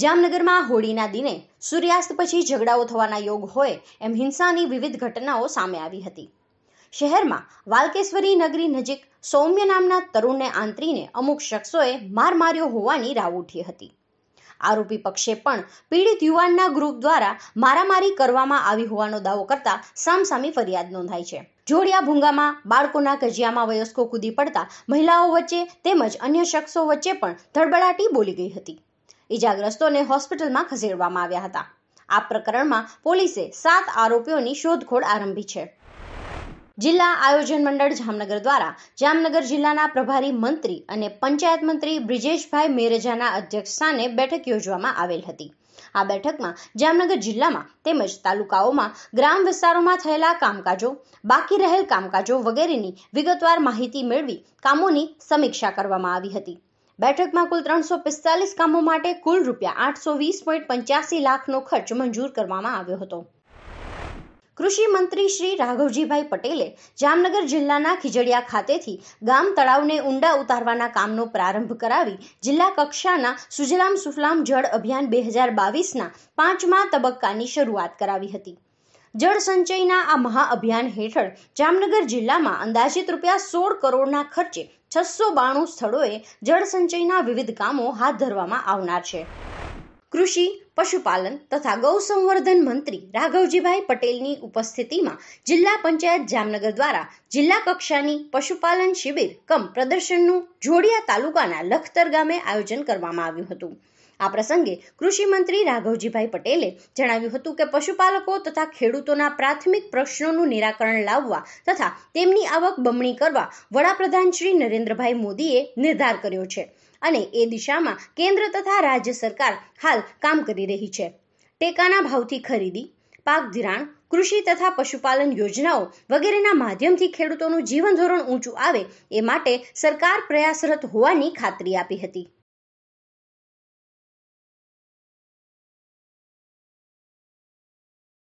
જામનગરમાં હોળીના દિને સૂર્યાસ્ત પછી ઝઘડાઓ થવાના યોગ હોય એમ હિંસાની વિવિધ ઘટનાઓ સામે આવી હતી શહેરમાં વાલકેશ્વરી નગરી નજીક સૌમ્ય નામના તરુણને આંતરીને અમુક શખ્સોએ માર માર્યો હોવાની રાવ ઉઠી હતી આરોપી પક્ષે પણ પીડિત યુવાનના ગ્રુપ દ્વારા મારામારી કરવામાં આવી હોવાનો દાવો કરતા સામસામી ફરિયાદ નોંધાઈ છે જોડિયા ભૂંગામાં બાળકોના કજિયામાં વયસ્કો કૂદી પડતા મહિલાઓ વચ્ચે તેમજ અન્ય શખ્સો વચ્ચે પણ ધડબડાટી બોલી ગઈ હતી ઇજાગ્રસ્તોને હોસ્પિટલમાં ખસેડવામાં આવ્યા હતા આ પ્રકરણમાં પોલીસે સાત આરોપીઓની શોધખોળ આરંભી છે જિલ્લા આયોજન મંડળ જામનગર દ્વારા જામનગર જિલ્લાના પ્રભારી મંત્રી અને પંચાયત મંત્રી બ્રિજેશભાઈ મેરજાના અધ્યક્ષ સ્થાને બેઠક યોજવામાં આવેલ હતી આ બેઠકમાં જામનગર જિલ્લામાં તેમજ તાલુકાઓમાં ગ્રામ વિસ્તારોમાં થયેલા કામકાજો બાકી રહેલ કામકાજો વગેરેની વિગતવાર માહિતી મેળવી કામોની સમીક્ષા કરવામાં આવી હતી બેઠકમાં કુલ ત્રણસો પિસ્તાલીસ કામો માટે કુલ રૂપિયા આઠસો વીસ પોઈન્ટ પંચ્યાસી લાખનો ખર્ચ મંજૂર કરવામાં આવ્યો હતો કૃષિ મંત્રી શ્રી રાઘવજીભાઈ પટેલે જામનગર જિલ્લાના ખીજડીયા ખાતેથી ગામ તળાવને ઊંડા ઉતારવાના કામનો પ્રારંભ કરાવી જિલ્લા કક્ષાના સુજલામ સુફલામ જળ અભિયાન બે હજાર બાવીસના પાંચમા તબક્કાની શરૂઆત કરાવી હતી જળ સંચયના આ મહાઅભિયાન હેઠળ જામનગર જિલ્લામાં અંદાજિત રૂપિયા સોળ કરોડના ખર્ચે છસો બાણું સ્થળોએ જળ સંચયના વિવિધ કામો હાથ ધરવામાં આવનાર છે કૃષિ પશુપાલન તથા ગૌ સંવર્ધન મંત્રી રાઘવજીભાઈ પટેલની ઉપસ્થિતિમાં જિલ્લા પંચાયત જામનગર દ્વારા જિલ્લા કક્ષાની પશુપાલન શિબિર કમ પ્રદર્શનનું જોડિયા તાલુકાના લખતર ગામે આયોજન કરવામાં આવ્યું હતું આ પ્રસંગે કૃષિમંત્રી રાઘવજીભાઈ પટેલે જણાવ્યું હતું કે પશુપાલકો તથા ખેડૂતોના પ્રાથમિક પ્રશ્નોનું નિરાકરણ લાવવા તથા તેમની આવક બમણી કરવા વડાપ્રધાન શ્રી નરેન્દ્રભાઈ મોદીએ નિર્ધાર કર્યો છે અને એ દિશામાં કેન્દ્ર તથા રાજ્ય સરકાર હાલ કામ કરી રહી છે ટેકાના ભાવથી ખરીદી પાક ધિરાણ કૃષિ તથા પશુપાલન યોજનાઓ વગેરેના માધ્યમથી ખેડૂતોનું જીવન ધોરણ ઊંચું આવે એ માટે સરકાર પ્રયાસરત હોવાની ખાતરી આપી હતી